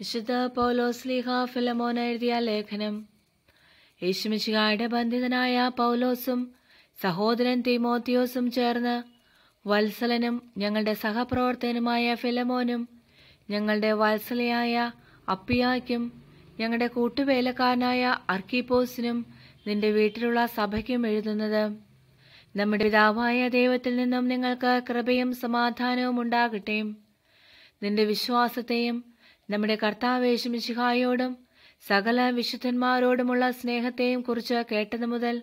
വിശുദ്ധ ലീഹ ഫിലമോൻ എഴുതിയ ലേഖനം യേശുമിശികായുടെ ബന്ധിതനായ പൗലോസും സഹോദരൻ തിമോത്തിയോസും ചേർന്ന് വത്സലനും ഞങ്ങളുടെ സഹപ്രവർത്തകനുമായ ഫിലമോനും ഞങ്ങളുടെ വത്സലയായ അപ്പിയായ്ക്കും ഞങ്ങളുടെ കൂട്ടുവേലക്കാരനായ അർക്കിപ്പോസിനും നിന്റെ വീട്ടിലുള്ള സഭയ്ക്കും എഴുതുന്നത് നമ്മുടെ പിതാവായ ദൈവത്തിൽ നിന്നും നിങ്ങൾക്ക് കൃപയും സമാധാനവും ഉണ്ടാകട്ടെ നിന്റെ വിശ്വാസത്തെയും നമ്മുടെ കർത്താവേശു മിശിഹായോടും സകല വിശുദ്ധന്മാരോടുമുള്ള സ്നേഹത്തെയും കുറിച്ച് കേട്ടതു മുതൽ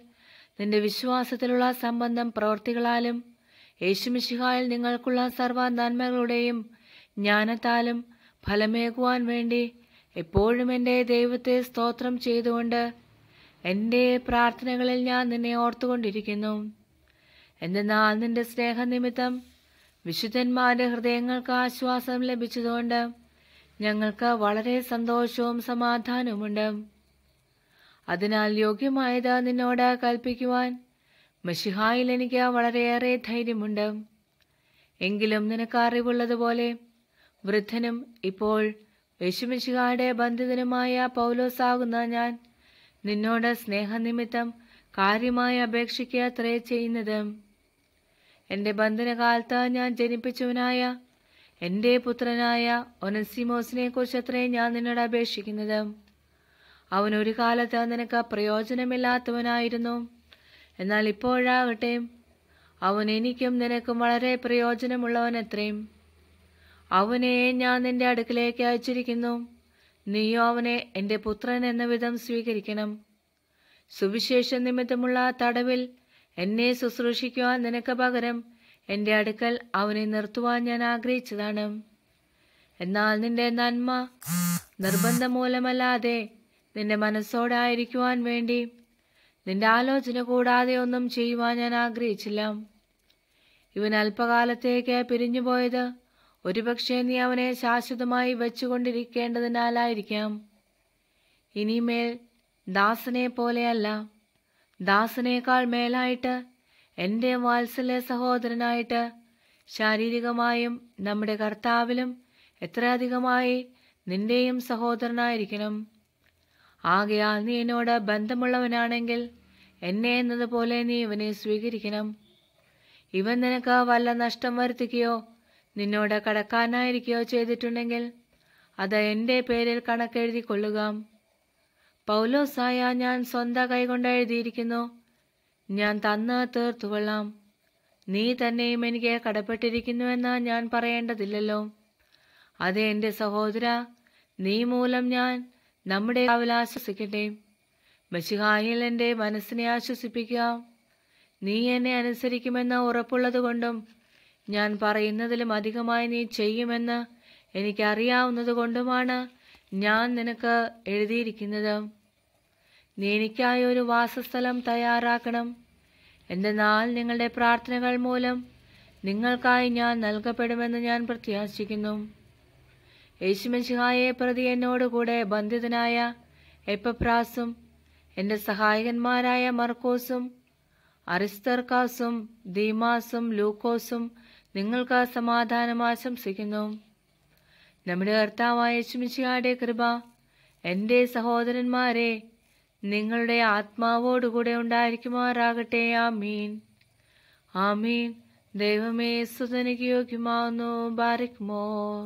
നിന്റെ വിശ്വാസത്തിലുള്ള സംബന്ധം പ്രവർത്തികളാലും യേശുമിശിഹായിൽ നിങ്ങൾക്കുള്ള സർവ നന്മകളുടെയും ജ്ഞാനത്താലും ഫലമേകുവാൻ വേണ്ടി എപ്പോഴും എൻ്റെ ദൈവത്തെ സ്തോത്രം ചെയ്തുകൊണ്ട് എൻ്റെ പ്രാർത്ഥനകളിൽ ഞാൻ നിന്നെ ഓർത്തുകൊണ്ടിരിക്കുന്നു എന്നാൽ നിന്റെ സ്നേഹനിമിത്തം വിശുദ്ധന്മാരുടെ ഹൃദയങ്ങൾക്ക് ആശ്വാസം ലഭിച്ചതുകൊണ്ട് ഞങ്ങൾക്ക് വളരെ സന്തോഷവും സമാധാനവുമുണ്ട് അതിനാൽ യോഗ്യമായത് നിന്നോട് കൽപ്പിക്കുവാൻ മഷിഹായിൽ എനിക്ക് വളരെയേറെ ധൈര്യമുണ്ട് എങ്കിലും നിനക്ക് അറിവുള്ളതുപോലെ വൃദ്ധനും ഇപ്പോൾ യേശുമിശിഹായുടെ ബന്ധിതനുമായ പൗലോസാകുന്ന ഞാൻ നിന്നോട് സ്നേഹനിമിത്തം കാര്യമായി അപേക്ഷിക്കുക അത്രേ ചെയ്യുന്നത് എൻ്റെ ബന്ധനകാലത്ത് ഞാൻ ജനിപ്പിച്ചവനായ എന്റെ പുത്രനായ ഒനസിമോസിനെ ഒനസിമോസിനെക്കുറിച്ചത്രേ ഞാൻ നിന്നോട് അപേക്ഷിക്കുന്നത് അവൻ ഒരു കാലത്ത് നിനക്ക് പ്രയോജനമില്ലാത്തവനായിരുന്നു എന്നാൽ ഇപ്പോഴാകട്ടെ അവൻ എനിക്കും നിനക്കും വളരെ പ്രയോജനമുള്ളവനത്രയും അവനെ ഞാൻ നിന്റെ അടുക്കിലേക്ക് അയച്ചിരിക്കുന്നു നീയോ അവനെ എൻ്റെ പുത്രൻ എന്ന വിധം സ്വീകരിക്കണം സുവിശേഷ നിമിത്തമുള്ള തടവിൽ എന്നെ ശുശ്രൂഷിക്കുവാൻ നിനക്ക് പകരം എൻ്റെ അടുക്കൽ അവനെ നിർത്തുവാൻ ഞാൻ ആഗ്രഹിച്ചതാണ് എന്നാൽ നിന്റെ നന്മ നിർബന്ധം മൂലമല്ലാതെ നിന്റെ മനസ്സോടായിരിക്കുവാൻ വേണ്ടി നിന്റെ ആലോചന കൂടാതെ ഒന്നും ചെയ്യുവാൻ ഞാൻ ആഗ്രഹിച്ചില്ല ഇവൻ അല്പകാലത്തേക്ക് പിരിഞ്ഞുപോയത് ഒരുപക്ഷെ നീ അവനെ ശാശ്വതമായി വെച്ചുകൊണ്ടിരിക്കേണ്ടതിനാലായിരിക്കാം ഇനിമേൽ ദാസനെ പോലെയല്ല ദാസനേക്കാൾ മേലായിട്ട് എൻ്റെ വാത്സല്യ സഹോദരനായിട്ട് ശാരീരികമായും നമ്മുടെ കർത്താവിലും എത്രയധികമായി നിന്റെയും സഹോദരനായിരിക്കണം ആകയാൽ നീ എന്നോട് ബന്ധമുള്ളവനാണെങ്കിൽ എന്നെ എന്നതുപോലെ നീ ഇവനെ സ്വീകരിക്കണം ഇവൻ നിനക്ക് വല്ല നഷ്ടം വരുത്തുകയോ നിന്നോട് കടക്കാനായിരിക്കുകയോ ചെയ്തിട്ടുണ്ടെങ്കിൽ അത് എൻ്റെ പേരിൽ കണക്കെഴുതി കൊള്ളുക പൗലോസായ ഞാൻ സ്വന്തം കൈകൊണ്ട് എഴുതിയിരിക്കുന്നു ഞാൻ തന്ന് തീർത്തുകൊള്ളാം നീ തന്നെയും എനിക്ക് കടപ്പെട്ടിരിക്കുന്നുവെന്ന് ഞാൻ പറയേണ്ടതില്ലല്ലോ അതെ എന്റെ സഹോദര നീ മൂലം ഞാൻ നമ്മുടെ കാവൽ ആശ്വസിക്കട്ടെ മഷിഹായിൽ മനസ്സിനെ ആശ്വസിപ്പിക്കുക നീ എന്നെ അനുസരിക്കുമെന്ന് ഉറപ്പുള്ളതുകൊണ്ടും ഞാൻ പറയുന്നതിലും അധികമായി നീ ചെയ്യുമെന്ന് എനിക്കറിയാവുന്നതുകൊണ്ടുമാണ് ഞാൻ നിനക്ക് എഴുതിയിരിക്കുന്നത് നീ ഒരു വാസസ്ഥലം തയ്യാറാക്കണം എന്തെന്നാൽ നിങ്ങളുടെ പ്രാർത്ഥനകൾ മൂലം നിങ്ങൾക്കായി ഞാൻ നൽകപ്പെടുമെന്ന് ഞാൻ പ്രത്യാശിക്കുന്നു യേശുമശിഹായെ പ്രതി എന്നോട് കൂടെ ബന്ധിതനായ എപ്പപ്രാസും എൻ്റെ സഹായകന്മാരായ മർക്കോസും അറിസ്തർക്കാസും ദീമാസും ലൂക്കോസും നിങ്ങൾക്ക് സമാധാനം ആശംസിക്കുന്നു നമ്മുടെ കർത്താവായ യേശുമിശിയാടെ കൃപ എൻ്റെ സഹോദരന്മാരെ നിങ്ങളുടെ ആത്മാവോടുകൂടെ ഉണ്ടായിരിക്കുമാറാകട്ടെ ആമീൻ ആമീൻ ദൈവമേ സുതനിക്ക് യോഗ്യമാവുന്നു ബാരിക് മോർ